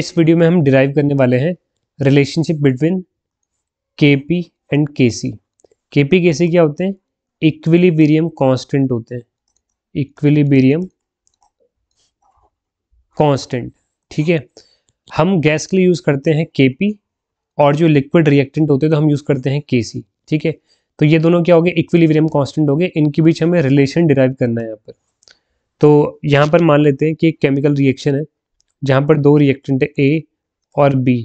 इस वीडियो में हम डिराइव करने वाले हैं relationship between K P and K C के पी के सी क्या होते हैं इक्विलिबेरियम कांस्टेंट होते हैं इक्विलीबीरियम कांस्टेंट ठीक है हम गैस के लिए यूज़ करते हैं के पी और जो लिक्विड रिएक्टेंट होते हैं तो हम यूज़ करते हैं के सी ठीक है तो ये दोनों क्या हो गए इक्विलिब्रियम कॉन्स्टेंट हो गए इनके बीच हमें रिलेशन डिराइव करना है यहाँ पर तो यहाँ पर मान लेते हैं कि एक केमिकल रिएक्शन है जहाँ पर दो रिएक्टेंट है ए और बी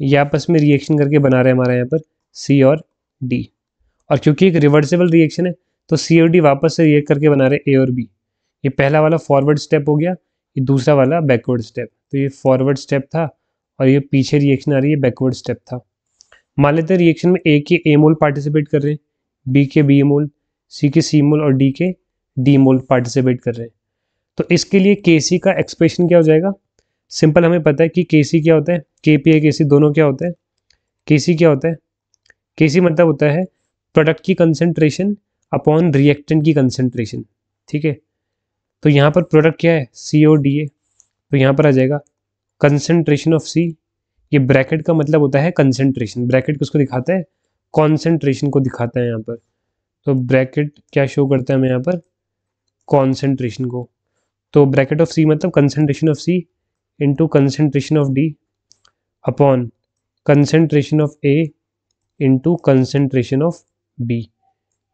ये आपस में रिएक्शन करके बना रहे हैं हमारा यहाँ पर सी और डी और क्योंकि एक रिवर्सिबल रिएक्शन है तो सी और डी वापस से रिएक्ट करके बना रहे ए और बी ये पहला वाला फॉरवर्ड स्टेप हो गया ये दूसरा वाला बैकवर्ड स्टेप तो ये फॉरवर्ड स्टेप था और ये पीछे रिएक्शन आ रही है बैकवर्ड स्टेप था मान लेते हैं रिएक्शन में ए के ए मोल पार्टिसिपेट कर रहे हैं बी के बी मोल सी के सी मोल और डी के डी मोल पार्टिसिपेट कर रहे हैं तो इसके लिए के सी का एक्सप्रेशन क्या हो जाएगा सिंपल हमें पता है कि के सी क्या होता है के पी ए के सी दोनों क्या होता है के सी क्या होता है के सी मतलब होता है प्रोडक्ट की कंसनट्रेशन अपॉन रिएक्टेंट की कंसनट्रेशन ठीक है तो यहाँ पर प्रोडक्ट क्या है सी ओ डी ए तो यहाँ पर आ जाएगा कंसनट्रेशन ऑफ सी ये ब्रैकेट का मतलब होता है कंसनट्रेशन ब्रैकेट किसको दिखाता है कॉन्सेंट्रेशन को दिखाता है यहाँ पर तो ब्रैकेट क्या शो करता है हमें यहाँ पर कॉन्सेंट्रेशन को तो ब्रैकेट ऑफ सी मतलब concentration of C into concentration of D upon concentration of A into concentration of B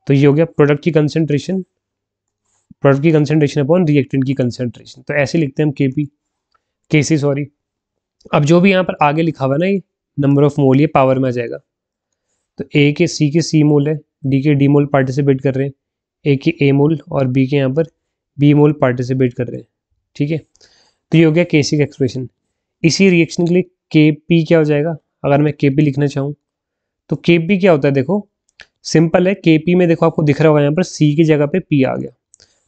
तो ये हो गया प्रोडक्ट की कंसेंट्रेशन प्रोडक्ट की कंसेंट्रेशन अपॉन रिएक्टेंट की कंसेंट्रेशन तो ऐसे लिखते हैं हम के पी के सी सॉरी अब जो भी यहाँ पर आगे लिखा हुआ ना ये नंबर ऑफ मोल ये पावर में आ जाएगा तो ए के सी के सी मोल है डी के डी मोल पार्टिसिपेट कर रहे हैं ए के ए मोल और बी के यहाँ पर बी मोल पार्टिसिपेट कर रहे हैं ठीक है तो ये हो गया के सी का एक्सप्रेशन इसी रिएक्शन के लिए के पी क्या हो जाएगा अगर मैं के पी लिखना चाहूँ तो के पी क्या होता है देखो सिंपल है के पी में देखो आपको दिख रहा होगा यहाँ पर सी की जगह पे पी आ गया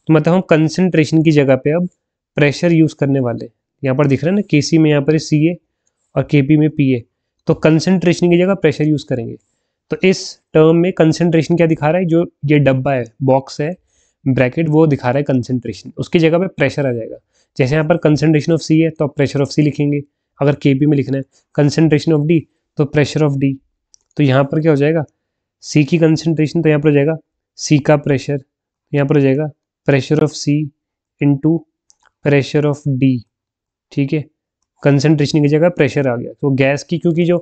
तो मतलब हम कंसनट्रेशन की जगह पे अब प्रेशर यूज़ करने वाले यहाँ पर दिख रहा है ना के सी में यहाँ पर सी ए और के पी में पी ए तो कंसनट्रेशन की जगह प्रेशर यूज़ करेंगे तो इस टर्म में कंसनट्रेशन क्या दिखा रहा है जो ये डब्बा है बॉक्स है ब्रैकेट वो दिखा रहा है कंसनट्रेशन उसकी जगह पे प्रेशर आ जाएगा जैसे यहाँ पर कंसनट्रेशन ऑफ सी है तो आप प्रेशर ऑफ सी लिखेंगे अगर के में लिखना है कंसनट्रेशन ऑफ डी तो प्रेशर ऑफ डी तो यहाँ पर क्या हो जाएगा सी की कंसनट्रेशन तो यहाँ पर हो जाएगा सी का प्रेशर तो यहाँ पर हो जाएगा pressure of C into pressure of D ठीक है कंसनट्रेशन की जगह प्रेशर आ गया तो गैस की क्योंकि जो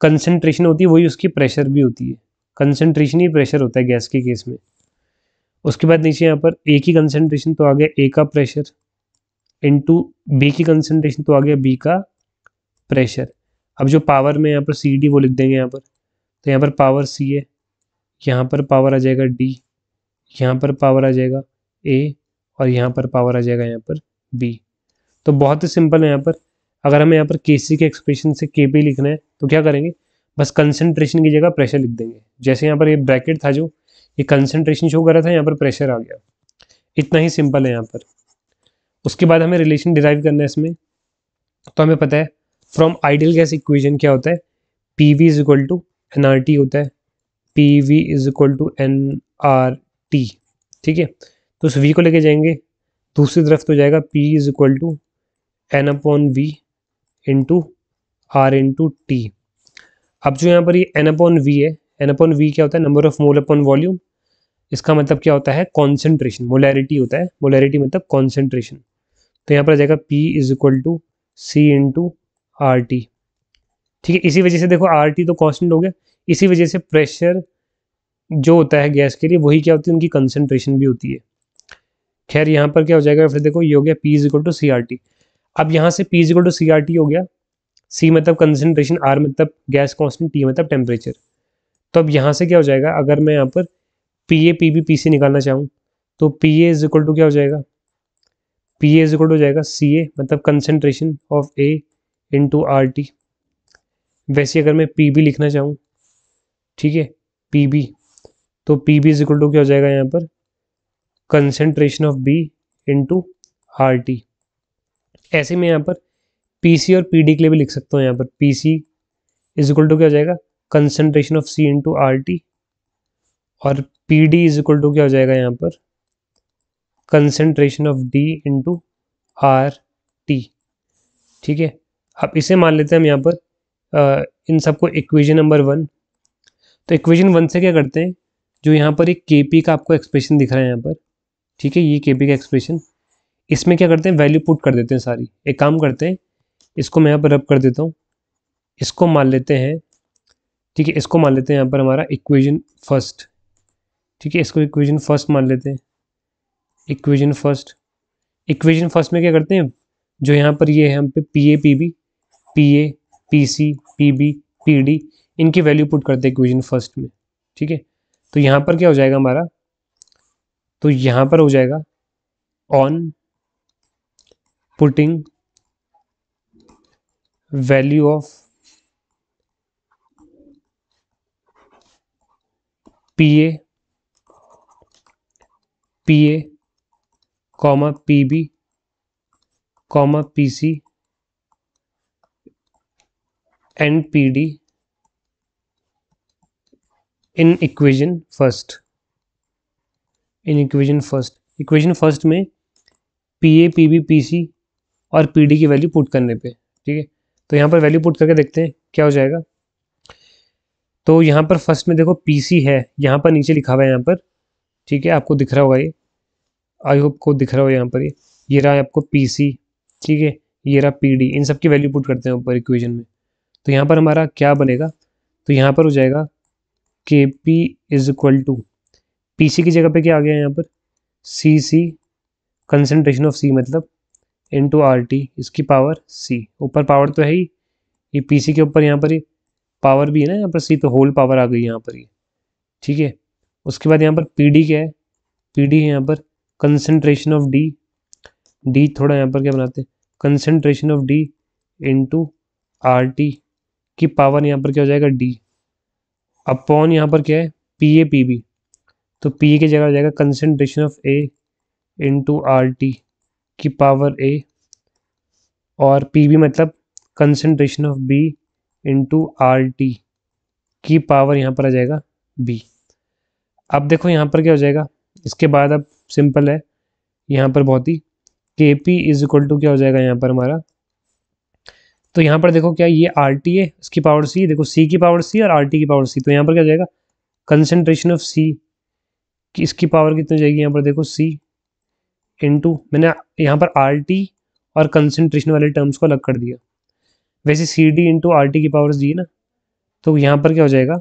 कंसनट्रेशन होती है वही उसकी प्रेशर भी होती है कंसनट्रेशन ही प्रेशर होता है गैस के केस में उसके बाद नीचे यहाँ पर ए की कंसनट्रेशन तो आ गया ए का प्रेशर इनटू बी की कंसनट्रेशन तो आ गया बी का प्रेशर अब जो पावर में यहाँ पर सी डी वो लिख देंगे यहाँ पर तो यहाँ पर पावर सी है यहाँ पर पावर आ जाएगा डी यहाँ पर पावर आ जाएगा ए और यहाँ पर पावर आ जाएगा यहाँ पर बी तो बहुत ही सिंपल है यहाँ पर अगर हमें यहाँ पर के सी के एक्सप्रेशन से के पी लिखना है तो क्या करेंगे बस कंसनट्रेशन की जगह प्रेशर लिख देंगे जैसे यहाँ पर ये ब्रैकेट था जो ये कंसनट्रेशन शो कर रहा था यहाँ पर प्रेशर आ गया इतना ही सिंपल है यहाँ पर उसके बाद हमें रिलेशन डिराइव करना है इसमें तो हमें पता है फ्रॉम आइडियल गैस इक्वेशन क्या होता है P V is equal to N R T होता है P V is equal to N R T ठीक है तो उस वी को लेके जाएंगे दूसरी तरफ तो जाएगा P is equal to N upon V into R into T अब जो यहाँ पर ये एन अपॉन वी है एन अपॉन वी क्या होता है number of mole upon volume इसका मतलब क्या होता है कॉन्सेंट्रेशन मोलैरिटी होता है मोलैरिटी मतलब कॉन्सेंट्रेशन तो यहाँ पर आ जाएगा P is equal to C into R T ठीक है इसी वजह से देखो आर टी तो कॉन्स्टेंट हो गया इसी वजह से प्रेशर जो होता है गैस के लिए वही क्या होती है उनकी कंसनट्रेशन भी होती है खैर यहाँ पर क्या हो जाएगा फिर देखो ये हो गया P is equal to C R T अब यहाँ से P is equal to C R T हो गया सी मतलब कंसनट्रेशन आर मतलब गैस कॉन्स्टेंट टी मतलब टेम्परेचर तो अब यहाँ से क्या हो जाएगा अगर मैं यहाँ पर P A P B P C निकालना चाहूँ तो P A is equal to क्या हो जाएगा पी एज इक्वल हो जाएगा सी ए मतलब concentration of A into R T वैसे अगर मैं पी बी लिखना चाहूँ ठीक है पी बी तो P B is equal to क्या हो जाएगा यहाँ पर concentration of B into R T ऐसे में यहाँ पर पी सी और पी डी के लिए भी लिख सकता हूँ यहाँ पर P C is equal to क्या हो जाएगा concentration of C into R T और P D is equal to क्या हो जाएगा यहाँ पर concentration of D into R T ठीक है अब इसे मान लेते हैं हम यहाँ पर आ, इन सबको इक्वेशन नंबर वन तो इक्वेशन वन से क्या करते हैं जो यहाँ पर एक के पी का आपको एक्सप्रेशन दिख रहा है यहाँ पर ठीक है ये के पी का एक्सप्रेशन इसमें क्या करते हैं वैल्यू पुट कर देते हैं सारी एक काम करते हैं इसको मैं यहाँ पर रब कर देता हूँ इसको मान लेते हैं ठीक है इसको मान लेते हैं यहाँ पर हमारा इक्वेशन फर्स्ट ठीक है इसको इक्वेशन फर्स्ट मान लेते हैं इक्वेजन फर्स्ट इक्वेजन फर्स्ट में क्या करते हैं जो यहाँ पर ये है हम पे P A P B P A P C P B P D इनकी वैल्यू पुट करते हैं इक्वेजन फर्स्ट में ठीक है तो यहाँ पर क्या हो जाएगा हमारा तो यहाँ पर हो जाएगा on putting value of P A P A comma P B comma P C and P D in equation first in equation first equation first में P A P B P C और P D की value put करने पे ठीक है तो यहाँ पर वैल्यू पुट करके देखते हैं क्या हो जाएगा तो यहाँ पर फर्स्ट में देखो पी सी है यहाँ पर नीचे लिखा हुआ है यहाँ पर ठीक है आपको दिख रहा होगा ये आई होप को दिख रहा हो यहाँ पर ये ये रहा है आपको पी सी ठीक है ये रहा पी डी इन सब की वैल्यू पुट करते हैं ऊपर इक्वेशन में तो यहाँ पर हमारा क्या बनेगा तो यहाँ पर हो जाएगा K P is equal to P C की जगह पे क्या आ गया है यहाँ पर C C concentration of C मतलब इन टू आर टी इसकी पावर सी ऊपर पावर तो है ही ये पी सी के ऊपर यहाँ पर ये पावर भी है ना यहाँ पर सी तो होल पावर आ गई यहाँ पर ये ठीक है उसके बाद यहाँ पर पी डी क्या है पी डी है यहाँ पर कंसेंट्रेशन ऑफ डी डी थोड़ा यहाँ पर क्या बनाते हैं concentration of D into R T की पावर यहाँ पर क्या हो जाएगा डी अपॉन यहाँ पर क्या है पी ए पी बी तो पी ए की जगह हो जाएगा concentration of A into R T की पावर ए और पी बी मतलब concentration of B into R T की पावर यहाँ पर आ जाएगा बी अब देखो यहाँ पर क्या हो जाएगा इसके बाद अब सिंपल है यहाँ पर बहुत ही के पी इज इक्वल टू क्या हो जाएगा यहाँ पर हमारा तो यहाँ पर देखो क्या ये आर टी है इसकी पावर सी देखो सी की पावर सी और आर टी की पावर सी तो यहाँ पर क्या हो जाएगा कंसनट्रेशन ऑफ सी कि इसकी पावर कितनी जाएगी यहाँ पर देखो सी इंटू मैंने यहाँ पर आर टी और कंसनट्रेशन वाले टर्म्स को अलग कर दिया वैसे C D into R T की पावर दी ना तो यहाँ पर क्या हो जाएगा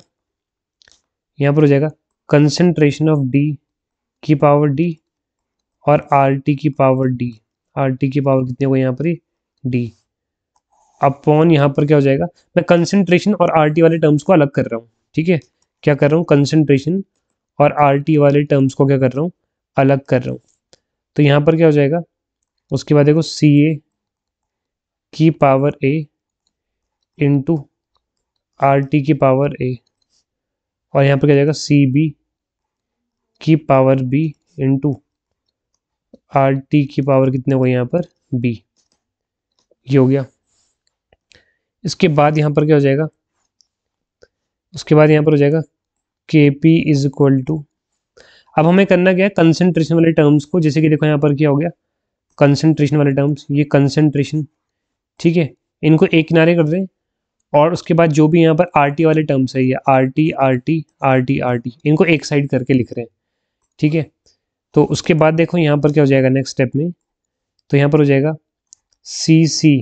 यहाँ पर हो जाएगा कंसनट्रेशन ऑफ डी की पावर डी और आर टी की पावर डी आर टी की पावर कितनी हो यहाँ पर डी अपॉन यहाँ पर क्या हो जाएगा मैं कंसनट्रेशन और आर टी वाले टर्म्स को अलग कर रहा हूँ ठीक है क्या कर रहा हूँ कंसनट्रेशन और आर टी वाले टर्म्स को क्या कर रहा हूँ अलग कर रहा हूँ तो यहाँ पर क्या हो जाएगा उसके बाद देखो सी ए की power A into R T की पावर ए और यहाँ पर क्या जाएगा सी बी की power B into R T की पावर कितने हुए यहाँ पर बी ये हो गया इसके बाद यहाँ पर क्या हो जाएगा उसके बाद यहाँ पर हो जाएगा K P is equal to अब हमें करना क्या है कंसेंट्रेशन वाले टर्म्स को जैसे कि देखो यहाँ पर क्या हो गया कंसेंट्रेशन वाले टर्म्स ये कंसेंट्रेशन ठीक है इनको एक किनारे कर दें और उसके बाद जो भी यहाँ पर आर टी वाले टर्म्स है ये R T R T R T R T इनको एक साइड करके लिख रहे हैं ठीक है तो उसके बाद देखो यहाँ पर क्या हो जाएगा नेक्स्ट स्टेप में तो यहाँ पर हो जाएगा सी सी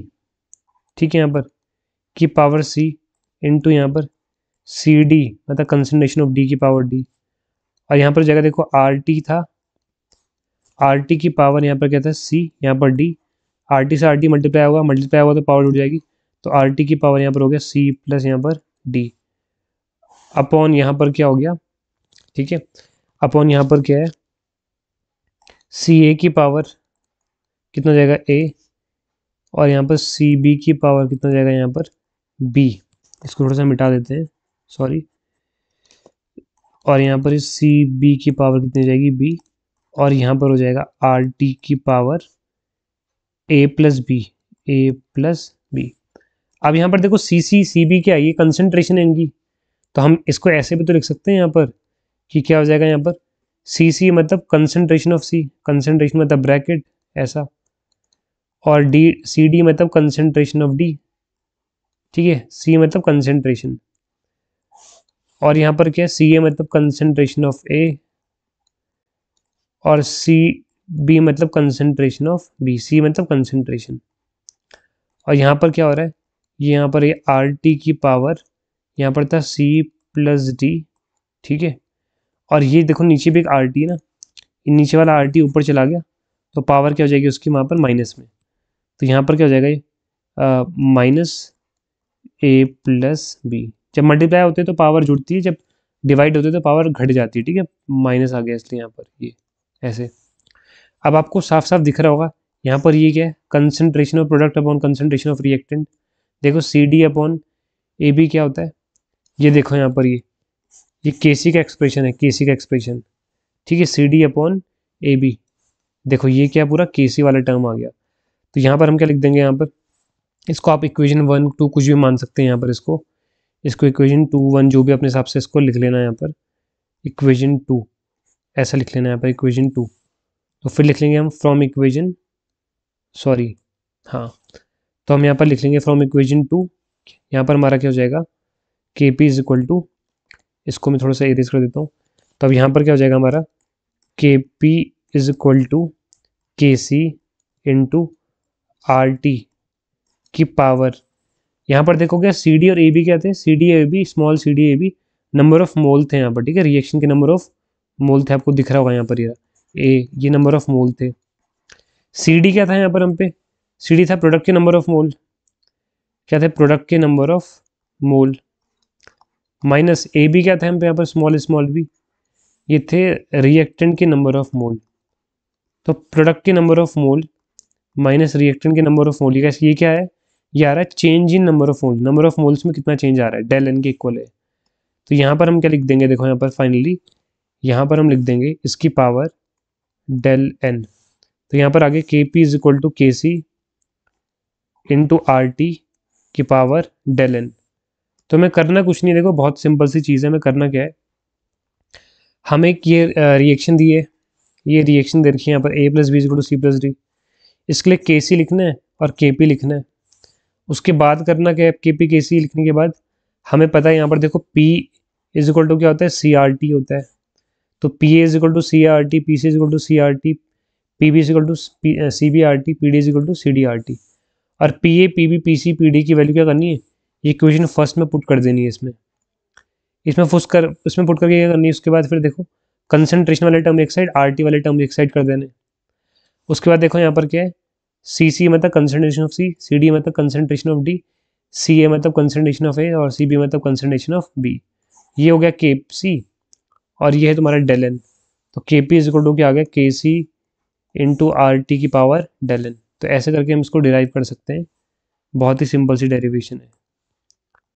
ठीक है यहाँ पर की पावर सी इंटू यहाँ पर सी डी मतलब कंसनट्रेशन ऑफ डी की पावर डी और यहाँ पर जाएगा देखो आर टी था आर टी की पावर यहाँ पर क्या था सी यहाँ पर डी आर टी से आर टी मल्टीप्लाई होगा मल्टीप्लाई होगा तो पावर उठ जाएगी तो आर टी की पावर यहाँ पर हो गया सी प्लस यहाँ पर डी अपॉन यहाँ पर क्या हो गया ठीक है अपॉन यहाँ पर क्या है सी ए की पावर कितना जाएगा ए और यहाँ पर सी बी की पावर कितना जाएगा यहाँ पर बी इसको थोड़ा सा मिटा देते हैं सॉरी और यहाँ पर इस सी बी की पावर कितनी हो जाएगी बी और यहाँ पर हो जाएगा आर टी की power A plus B A plus B अब यहाँ पर देखो सी सी सी बी क्या है ये कंसनट्रेशन है इनकी तो हम इसको ऐसे भी तो लिख सकते हैं यहाँ पर कि क्या हो जाएगा यहाँ पर सी सी मतलब कंसनट्रेशन ऑफ सी कंसनट्रेशन मतलब ब्रैकेट ऐसा और डी सी डी मतलब कंसनट्रेशन ऑफ डी ठीक है सी मतलब कंसनट्रेशन और यहाँ पर क्या है सी ए मतलब कंसनट्रेशन ऑफ ए और सी बी मतलब कंसनट्रेशन ऑफ बी सी मतलब कंसनट्रेशन और यहाँ पर क्या हो रहा है ये यहाँ पर ये आर टी की पावर यहाँ पर था सी प्लस डी ठीक है और ये देखो नीचे भी एक आर टी है ना नीचे वाला आर टी ऊपर चला गया तो पावर क्या हो जाएगी उसकी वहाँ पर माइनस में तो यहाँ पर क्या हो जाएगा ये माइनस ए प्लस बी जब मल्टीप्लाई होते हैं तो पावर जुड़ती है जब डिवाइड होते हैं तो पावर घट जाती है ठीक है माइनस आ गया इसलिए यहाँ पर ये ऐसे अब आपको साफ साफ दिख रहा होगा यहाँ पर ये क्या है concentration of product upon concentration of reactant देखो C D upon A B क्या होता है ये देखो यहाँ पर ये ये के सी का एक्सप्रेशन है के सी का एक्सप्रेशन ठीक है C D upon A B देखो ये क्या पूरा के सी वाला टर्म आ गया तो यहाँ पर हम क्या लिख देंगे यहाँ पर इसको आप इक्वेशन वन टू कुछ भी मान सकते हैं यहाँ पर इसको इसको इक्वेशन टू वन जो भी अपने हिसाब से इसको लिख लेना है यहाँ पर इक्वेशन टू ऐसा लिख लेना है यहाँ पर इक्वेशन टू तो फिर लिख लेंगे हम फ्रॉम इक्वेशन सॉरी हाँ तो हम यहाँ पर लिख लेंगे फ्रॉम इक्वेशन टू यहाँ पर हमारा क्या हो जाएगा K P is equal to इसको मैं थोड़ा सा इरेज कर देता हूँ तो अब यहाँ पर क्या हो जाएगा हमारा के P is equal to K C into R T की पावर यहाँ पर देखोगे सी डी और ए बी क्या थे C D A B small C D A B number of mole थे यहाँ पर ठीक है रिएक्शन के नंबर ऑफ मोल थे आपको दिख रहा होगा यहाँ पर ये ए ये नंबर ऑफ मोल थे सी डी क्या था यहाँ पर हम पे सी डी था प्रोडक्ट के नंबर ऑफ मोल क्या थे प्रोडक्ट के number of mole minus A B क्या था हम पे यहाँ पर स्मॉल स्मॉल बी ये थे रिएक्टेंट के नंबर ऑफ मोल तो प्रोडक्ट के number of mole minus reactant के नंबर ऑफ मोल ये क्या है ये आ रहा है change in number of mole number of moles में कितना चेंज आ रहा है डेल एन के इक्वल है तो यहाँ पर हम क्या लिख देंगे देखो यहाँ पर फाइनली यहाँ पर हम लिख देंगे इसकी पावर डेल एन तो यहाँ पर आगे के P is equal to K C into R T की पावर डेल एन तो मैं करना कुछ नहीं देखो बहुत सिंपल सी चीज़ है मैं करना क्या है हम एक ये रिएक्शन दिए ये रिएक्शन दे रखी है यहाँ पर A plus B is go to C plus D इसके लिए के सी लिखना है और के पी लिखना है उसके बाद करना क्या है के पी के सी लिखने के बाद हमें पता है यहाँ पर देखो पी इज इक्वल टू क्या होता है सी आर टी होता है तो P A is equal to C R T P C is equal to C R T P B is equal to C B R T P D is equal to C D R T और P A P B P C P D की value क्या करनी है ये equation first में put कर देनी है इसमें इसमें फुस कर इसमें पुट करके क्या करनी है उसके बाद फिर देखो कंसनट्रेशन वाले टर्म एक साइड आर वाले टर्म एक साइड कर देने उसके बाद देखो यहाँ पर क्या है सी सी मतलब concentration of C C D मतलब concentration of D C A मतलब कंसनट्रेशन ऑफ ए और सी बी मतलब कंसनट्रेशन ऑफ बी ये हो गया के सी और ये है तुम्हारा डेल एन तो के पी इज इक्वल टू क्या आ गया K C into R T की पावर डेल एन तो ऐसे करके हम इसको डिराइव कर सकते हैं बहुत ही सिंपल सी डेरिवेशन है